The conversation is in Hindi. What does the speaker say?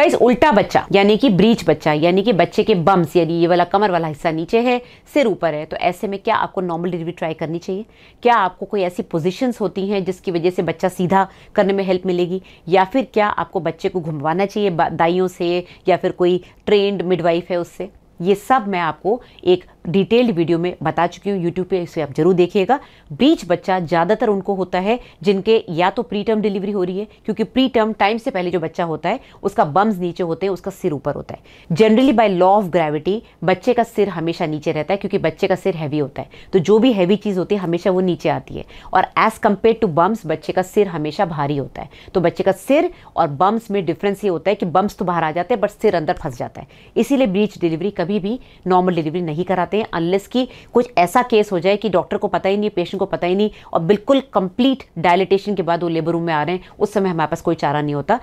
गाइस उल्टा बच्चा यानी कि ब्रीच बच्चा यानी कि बच्चे के बम्स यानी ये वाला कमर वाला हिस्सा नीचे है सिर ऊपर है तो ऐसे में क्या आपको नॉर्मल डिलीवरी ट्राई करनी चाहिए क्या आपको कोई ऐसी पोजिशंस होती हैं जिसकी वजह से बच्चा सीधा करने में हेल्प मिलेगी या फिर क्या आपको बच्चे को घुमवाना चाहिए दाइयों से या फिर कोई ट्रेंड मिडवाइफ है उससे ये सब मैं आपको एक डिटेल्ड वीडियो में बता चुकी हूँ यूट्यूब पे इसे आप जरूर देखिएगा ब्रीच बच्चा ज़्यादातर उनको होता है जिनके या तो प्री टर्म डिलीवरी हो रही है क्योंकि प्री टर्म टाइम से पहले जो बच्चा होता है उसका बम्स नीचे होते हैं उसका सिर ऊपर होता है generally by law of gravity बच्चे का सिर हमेशा नीचे रहता है क्योंकि बच्चे का सिर हैवी होता है तो जो भी हैवी चीज़ होती है हमेशा वो नीचे आती है और एज़ कम्पेयर टू बम्स बच्चे का सिर हमेशा भारी होता है तो बच्चे का सिर और बम्स में डिफरेंस ये होता है कि बम्स तो बाहर आ जाते हैं बट सिर अंदर फंस जाता है इसीलिए ब्रीच डिलीवरी कभी भी नॉर्मल डिलीवरी नहीं कराता जाते हैं अनलेस कि कुछ ऐसा केस हो जाए कि डॉक्टर को पता ही नहीं पेशेंट को पता ही नहीं और बिल्कुल कंप्लीट डायलिटेशन के बाद वो लेबर रूम में आ रहे हैं उस समय हमारे पास कोई चारा नहीं होता